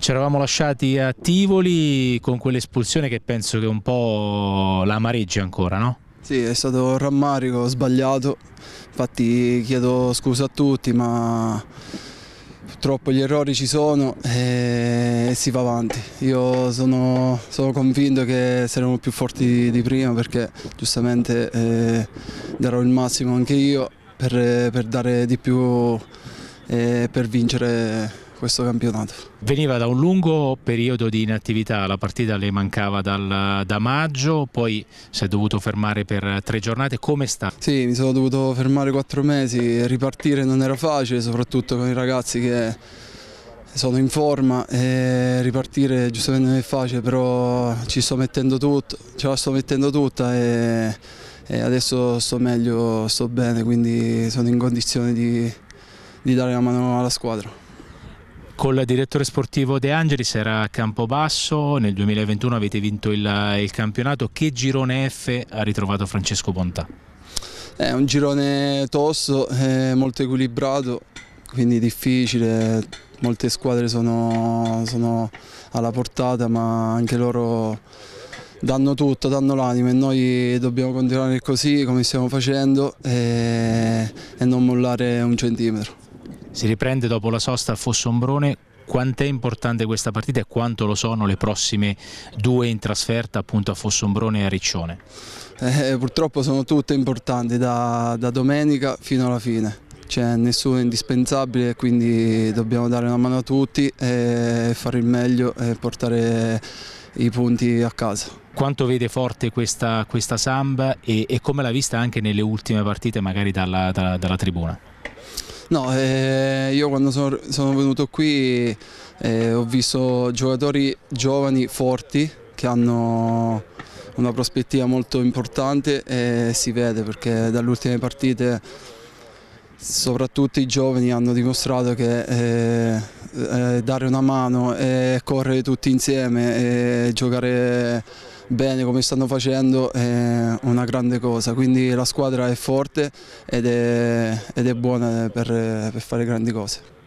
Ci eravamo lasciati a Tivoli con quell'espulsione che penso che un po' la amareggia ancora, no? Sì, è stato un rammarico, ho sbagliato, infatti chiedo scusa a tutti ma purtroppo gli errori ci sono e si va avanti. Io sono, sono convinto che saremo più forti di prima perché giustamente eh, darò il massimo anche io per, per dare di più e eh, per vincere questo campionato. Veniva da un lungo periodo di inattività, la partita le mancava dal, da maggio, poi si è dovuto fermare per tre giornate, come sta? Sì, mi sono dovuto fermare quattro mesi, ripartire non era facile, soprattutto con i ragazzi che sono in forma e ripartire giustamente non è facile, però ci sto mettendo tutto, ce la sto mettendo tutta e, e adesso sto meglio, sto bene, quindi sono in condizione di, di dare la mano alla squadra col direttore sportivo De Angelis era a Campobasso, nel 2021 avete vinto il, il campionato, che girone F ha ritrovato Francesco Bontà? È un girone tosto, molto equilibrato, quindi difficile, molte squadre sono, sono alla portata ma anche loro danno tutto, danno l'anima e noi dobbiamo continuare così come stiamo facendo e, e non mollare un centimetro si riprende dopo la sosta a Fossombrone. Quanto è importante questa partita e quanto lo sono le prossime due in trasferta appunto a Fossombrone e a Riccione? Eh, purtroppo sono tutte importanti da, da domenica fino alla fine c'è nessuno è indispensabile quindi dobbiamo dare una mano a tutti e fare il meglio e portare i punti a casa. Quanto vede forte questa, questa Samba e, e come l'ha vista anche nelle ultime partite magari dalla, dalla, dalla tribuna? No, eh, io quando sono, sono venuto qui eh, ho visto giocatori giovani, forti, che hanno una prospettiva molto importante e si vede perché dalle ultime partite soprattutto i giovani hanno dimostrato che eh, eh, dare una mano e correre tutti insieme e giocare bene come stanno facendo è una grande cosa, quindi la squadra è forte ed è, ed è buona per, per fare grandi cose.